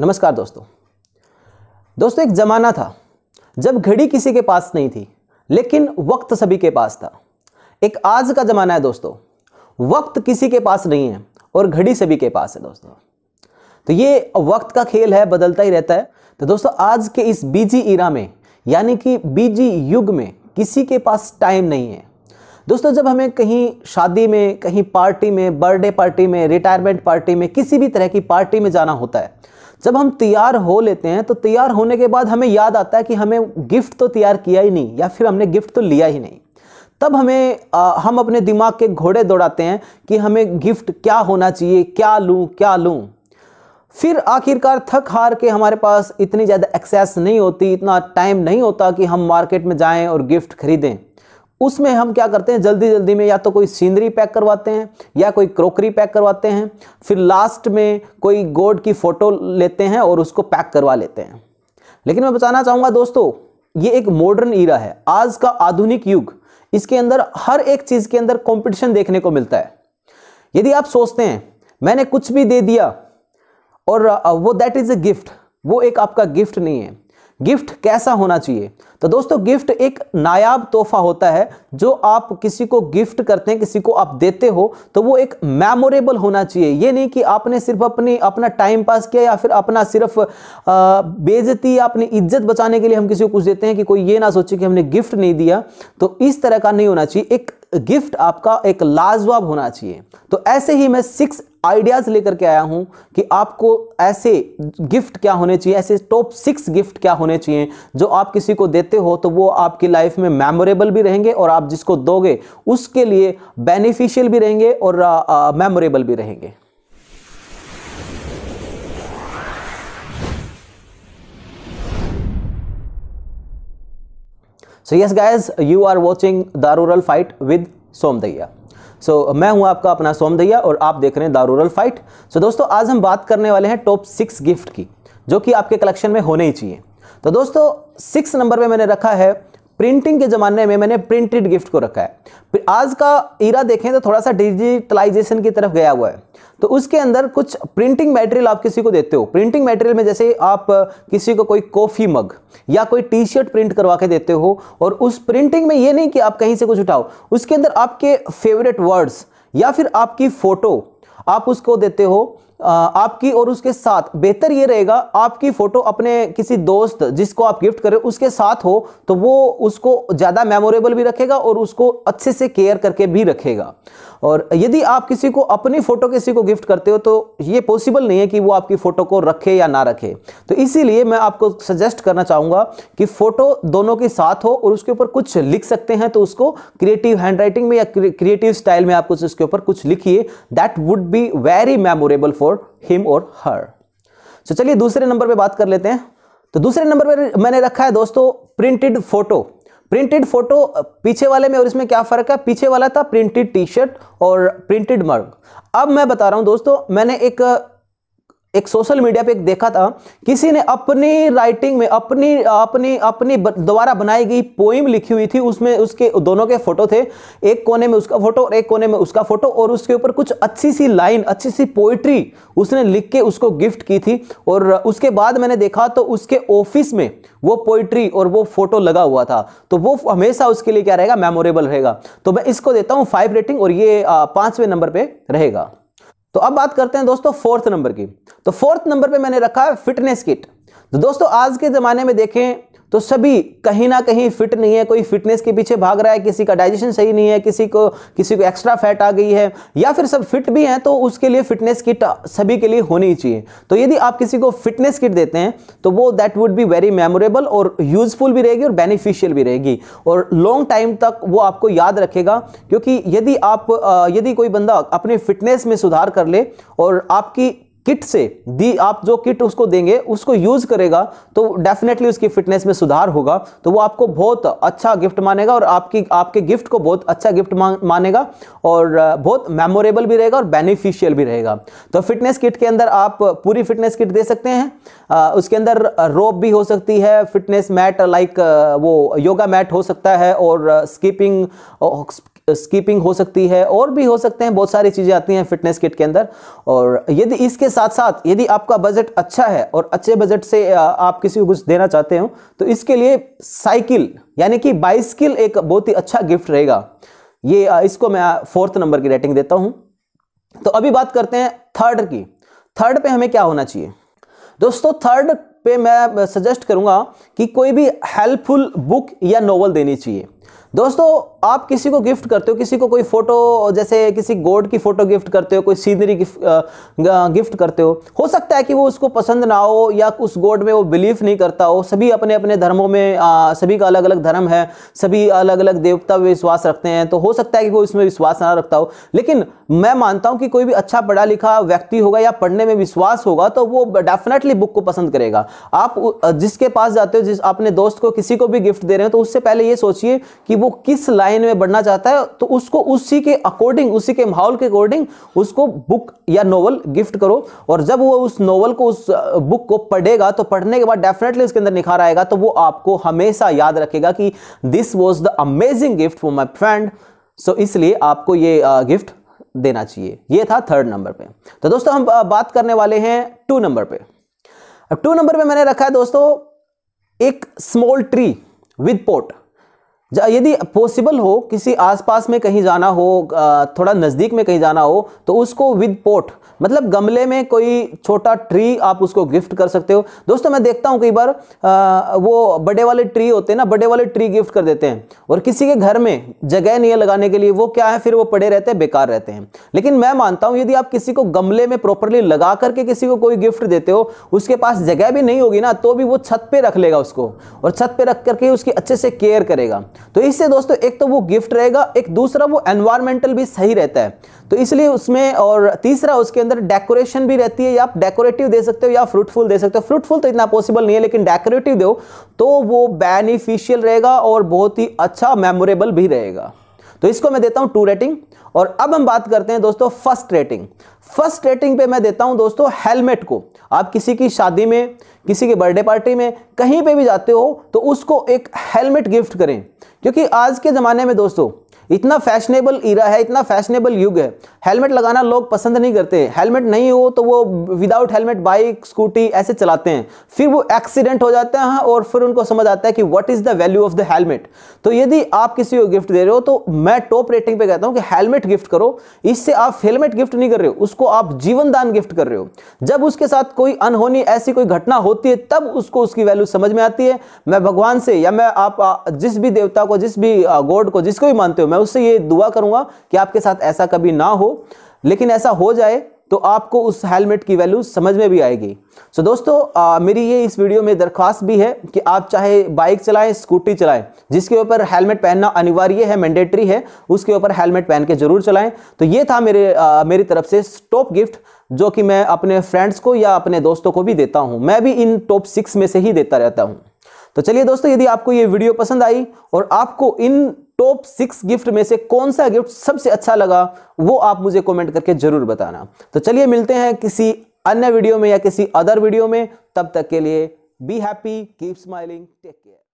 नमस्कार दोस्तों दोस्तों एक ज़माना था जब घड़ी किसी के पास नहीं थी लेकिन वक्त सभी के पास था एक आज का ज़माना है दोस्तों वक्त किसी के पास नहीं है और घड़ी सभी के पास है दोस्तों तो ये वक्त का खेल है बदलता ही रहता है तो दोस्तों आज के इस बीजी ईरा में यानी कि बीजी युग में किसी के पास टाइम नहीं है दोस्तों जब हमें कहीं शादी में कहीं पार्टी में बर्थडे पार्टी में रिटायरमेंट पार्टी में किसी भी तरह की पार्टी में जाना होता है जब हम तैयार हो लेते हैं तो तैयार होने के बाद हमें याद आता है कि हमें गिफ्ट तो तैयार किया ही नहीं या फिर हमने गिफ्ट तो लिया ही नहीं तब हमें आ, हम अपने दिमाग के घोड़े दौड़ाते हैं कि हमें गिफ्ट क्या होना चाहिए क्या लूँ क्या लूँ फिर आखिरकार थक हार के हमारे पास इतनी ज़्यादा एक्सेस नहीं होती इतना टाइम नहीं होता कि हम मार्केट में जाएं और गिफ्ट खरीदें उसमें हम क्या करते हैं जल्दी जल्दी में या तो कोई सीनरी पैक करवाते हैं या कोई क्रोकरी पैक करवाते हैं फिर लास्ट में कोई गोड की फ़ोटो लेते हैं और उसको पैक करवा लेते हैं लेकिन मैं बताना चाहूँगा दोस्तों ये एक मॉडर्न ईरा है आज का आधुनिक युग इसके अंदर हर एक चीज़ के अंदर कॉम्पिटिशन देखने को मिलता है यदि आप सोचते हैं मैंने कुछ भी दे दिया और वो दैट इज़ अ गिफ्ट वो एक आपका गिफ्ट नहीं है गिफ्ट कैसा होना चाहिए तो दोस्तों गिफ्ट एक नायाब तोहफा होता है जो आप किसी को गिफ्ट करते हैं किसी को आप देते हो तो वो एक मेमोरेबल होना चाहिए ये नहीं कि आपने सिर्फ अपनी अपना टाइम पास किया या फिर अपना सिर्फ बेजती या अपनी इज्जत बचाने के लिए हम किसी को कुछ देते हैं कि कोई ये ना सोचे कि हमने गिफ्ट नहीं दिया तो इस तरह का नहीं होना चाहिए एक गिफ्ट आपका एक लाजवाब होना चाहिए तो ऐसे ही मैं सिक्स आइडियाज़ लेकर के आया हूं कि आपको ऐसे गिफ्ट क्या होने चाहिए ऐसे टॉप सिक्स गिफ्ट क्या होने चाहिए जो आप किसी को देते हो तो वो आपकी लाइफ में मेमोरेबल भी रहेंगे और आप जिसको दोगे उसके लिए बेनिफिशियल भी रहेंगे और मेमोरेबल भी रहेंगे so yes guys you are watching दारूरल fight with Somdaiya so so, मैं हूं आपका अपना सोमदैया और आप देख रहे हैं दारूरल फाइट सो so, दोस्तों आज हम बात करने वाले हैं टॉप सिक्स गिफ्ट की जो कि आपके कलेक्शन में होने ही चाहिए तो दोस्तों सिक्स नंबर पे मैंने रखा है प्रिंटिंग के ज़माने में मैंने प्रिंटेड गिफ्ट को रखा है आज का इरा देखें तो थोड़ा सा डिजिटलाइजेशन की तरफ गया हुआ है तो उसके अंदर कुछ प्रिंटिंग मटेरियल आप किसी को देते हो प्रिंटिंग मटेरियल में जैसे आप किसी को कोई कॉफ़ी मग या कोई टी शर्ट प्रिंट करवा के देते हो और उस प्रिंटिंग में ये नहीं कि आप कहीं से कुछ उठाओ उसके अंदर आपके फेवरेट वर्ड्स या फिर आपकी फ़ोटो आप उसको देते हो आपकी और उसके साथ बेहतर ये रहेगा आपकी फ़ोटो अपने किसी दोस्त जिसको आप गिफ्ट करें उसके साथ हो तो वो उसको ज़्यादा मेमोरेबल भी रखेगा और उसको अच्छे से केयर करके भी रखेगा और यदि आप किसी को अपनी फ़ोटो किसी को गिफ्ट करते हो तो ये पॉसिबल नहीं है कि वो आपकी फ़ोटो को रखे या ना रखे तो इसीलिए मैं आपको सजेस्ट करना चाहूँगा कि फ़ोटो दोनों के साथ हो और उसके ऊपर कुछ लिख सकते हैं तो उसको क्रिएटिव हैंड में या क्रिएटिव स्टाइल में आप कुछ उसके ऊपर कुछ लिखिए that would be very memorable for for him और हर तो चलिए दूसरे नंबर पे बात कर लेते हैं तो दूसरे नंबर पर मैंने रखा है दोस्तों प्रिंटेड फोटो प्रिंटेड फोटो पीछे वाले में और इसमें क्या फ़र्क है पीछे वाला था प्रिंटेड टी शर्ट और प्रिंटेड मर्ग अब मैं बता रहा हूं दोस्तों मैंने एक एक सोशल मीडिया पे एक देखा था किसी ने अपनी राइटिंग में अपनी अपनी अपनी द्वारा बनाई गई पोइम लिखी हुई थी उसमें उसके दोनों के फोटो थे एक कोने में उसका फोटो और एक कोने में उसका फोटो और उसके ऊपर कुछ अच्छी सी लाइन अच्छी सी पोइट्री उसने लिख के उसको गिफ्ट की थी और उसके बाद मैंने देखा तो उसके ऑफिस में वो पोइट्री और वो फोटो लगा हुआ था तो वो हमेशा उसके लिए क्या रहेगा मेमोरेबल रहेगा तो मैं इसको देता हूँ फाइव रेटिंग और ये पांचवें नंबर पर रहेगा तो अब बात करते हैं दोस्तों फोर्थ नंबर की तो फोर्थ नंबर पे मैंने रखा है फिटनेस किट तो दोस्तों आज के ज़माने में देखें तो सभी कहीं ना कहीं फिट नहीं है कोई फिटनेस के पीछे भाग रहा है किसी का डाइजेशन सही नहीं है किसी को किसी को एक्स्ट्रा फैट आ गई है या फिर सब फिट भी हैं तो उसके लिए फिटनेस किट सभी के लिए होनी चाहिए तो यदि आप किसी को फिटनेस किट देते हैं तो वो that would be very memorable और यूजफुल भी रहेगी और बेनिफिशियल भी रहेगी और लॉन्ग टाइम तक वो आपको याद रखेगा क्योंकि यदि आप यदि कोई बंदा अपने फिटनेस में सुधार कर ले और आपकी किट से दी आप जो किट उसको देंगे उसको यूज करेगा तो डेफिनेटली उसकी फिटनेस में सुधार होगा तो वो आपको बहुत अच्छा गिफ्ट मानेगा और आपकी आपके गिफ्ट को बहुत अच्छा गिफ्ट मानेगा और बहुत मेमोरेबल भी रहेगा और बेनिफिशियल भी रहेगा तो फिटनेस किट के अंदर आप पूरी फिटनेस किट दे सकते हैं उसके अंदर रोप भी हो सकती है फिटनेस मैट लाइक वो योगा मैट हो सकता है और स्कीपिंग स्कीपिंग हो सकती है और भी हो सकते हैं बहुत सारी चीज़ें आती हैं फिटनेस किट के अंदर और यदि इसके साथ साथ यदि आपका बजट अच्छा है और अच्छे बजट से आप किसी को कुछ देना चाहते हो तो इसके लिए साइकिल यानी कि बाइस्किल एक बहुत ही अच्छा गिफ्ट रहेगा ये इसको मैं फोर्थ नंबर की रेटिंग देता हूँ तो अभी बात करते हैं थर्ड की थर्ड पे हमें क्या होना चाहिए दोस्तों थर्ड पे मैं सजेस्ट करूंगा कि कोई भी हेल्पफुल बुक या नॉवल देनी चाहिए दोस्तों आप किसी को गिफ्ट करते हो किसी को कोई फ़ोटो जैसे किसी गोड की फ़ोटो गिफ्ट करते हो कोई सीनरी गिफ्ट करते हो हो सकता है कि वो उसको पसंद ना हो या उस गोड में वो बिलीव नहीं करता हो सभी अपने अपने धर्मों में आ, सभी का अलग अलग धर्म है सभी अलग अलग देवता में विश्वास रखते हैं तो हो सकता है कि वो इसमें विश्वास ना रखता हो लेकिन मैं मानता हूँ कि कोई भी अच्छा पढ़ा लिखा व्यक्ति होगा या पढ़ने में विश्वास होगा तो वो डेफिनेटली बुक को पसंद करेगा आप जिसके पास जाते हो जिस अपने दोस्त को किसी को भी गिफ्ट दे रहे हो तो उससे पहले ये सोचिए कि वो किस लाइन लाइन में बढ़ना चाहता है तो उसको उसी के अकॉर्डिंग उसी के माहौल के अकॉर्डिंग उसको बुक या नॉवल गिफ्ट करो और जब वो उस नॉवल को उस बुक को पढ़ेगा तो पढ़ने के बाद डेफिनेटली उसके अंदर निखार आएगा तो वो आपको हमेशा याद रखेगा कि this was the amazing gift for my friend so इसलिए आपको ये गिफ्ट देना चाहिए ये था थर्ड नंबर पे तो दोस्तों हम बात करने वाले हैं टू नंबर पे अब टू नंबर पे मैंने रखा है दोस्तों एक स्मॉल ट्री विद पोट यदि पॉसिबल हो किसी आसपास में कहीं जाना हो थोड़ा नज़दीक में कहीं जाना हो तो उसको विद पोट मतलब गमले में कोई छोटा ट्री आप उसको गिफ्ट कर सकते हो दोस्तों मैं देखता हूँ कई बार वो बड़े वाले ट्री होते हैं ना बड़े वाले ट्री गिफ्ट कर देते हैं और किसी के घर में जगह नहीं है लगाने के लिए वो क्या है फिर वो पड़े रहते हैं बेकार रहते हैं लेकिन मैं मानता हूँ यदि आप किसी को गमले में प्रॉपरली लगा करके किसी को कोई गिफ्ट देते हो उसके पास जगह भी नहीं होगी ना तो भी वो छत पर रख लेगा उसको और छत पर रख करके उसकी अच्छे से केयर करेगा तो इससे दोस्तों एक तो वो गिफ्ट रहेगा एक दूसरा वो एनवायरमेंटल भी सही रहता है तो इसलिए उसमें और तीसरा उसके अंदर डेकोरेशन भी रहती है या आप डेकोरेटिव दे सकते हो या फ्रूटफुल दे सकते हो फ्रूटफुल तो इतना पॉसिबल नहीं है लेकिन डेकोरेटिव दो तो वो बेनिफिशियल रहेगा और बहुत ही अच्छा मेमोरेबल भी रहेगा तो इसको मैं देता हूं टू रेटिंग और अब हम बात करते हैं दोस्तों फर्स्ट रेटिंग फर्स्ट रेटिंग पे मैं देता हूं दोस्तों हेलमेट को आप किसी की शादी में किसी की बर्थडे पार्टी में कहीं पे भी जाते हो तो उसको एक हेलमेट गिफ्ट करें क्योंकि आज के ज़माने में दोस्तों इतना फैशनेबल ईरा है इतना फैशनेबल युग है हेलमेट लगाना लोग पसंद नहीं करते हेलमेट नहीं हो तो वो विदाउट हेलमेट बाइक स्कूटी ऐसे चलाते हैं फिर वो एक्सीडेंट हो जाते हैं और फिर उनको समझ आता है कि what is the value of the helmet तो यदि आप किसी को गिफ्ट दे रहे हो तो मैं टॉप रेटिंग पे कहता हूँ कि हेलमेट गिफ्ट करो इससे आप हेलमेट गिफ्ट नहीं कर रहे हो उसको आप जीवन दान गिफ्ट कर रहे हो जब उसके साथ कोई अनहोनी ऐसी कोई घटना होती है तब उसको उसकी वैल्यू समझ में आती है मैं भगवान से या मैं आप जिस भी देवता को जिस भी गॉड को जिसको भी मानते हो मैं उससे ये दुआ करूँगा कि आपके साथ ऐसा कभी ना हो लेकिन ऐसा हो जाए तो आपको उस हेलमेट की वैल्यू समझ में भी आएगी सो so, दोस्तों आ, मेरी ये इस वीडियो में दरख्वास्त भी है कि आप चाहे बाइक चलाएं स्कूटी चलाएं जिसके ऊपर हेलमेट पहनना अनिवार्य है मैंडेटरी है उसके ऊपर हेलमेट पहन के जरूर चलाएं तो ये था मेरे आ, मेरी तरफ से टॉप गिफ्ट जो कि मैं अपने फ्रेंड्स को या अपने दोस्तों को भी देता हूँ मैं भी इन टॉप सिक्स में से ही देता रहता हूँ तो चलिए दोस्तों यदि आपको ये वीडियो पसंद आई और आपको इन टॉप सिक्स गिफ्ट में से कौन सा गिफ्ट सबसे अच्छा लगा वो आप मुझे कमेंट करके जरूर बताना तो चलिए मिलते हैं किसी अन्य वीडियो में या किसी अदर वीडियो में तब तक के लिए be happy keep smiling take care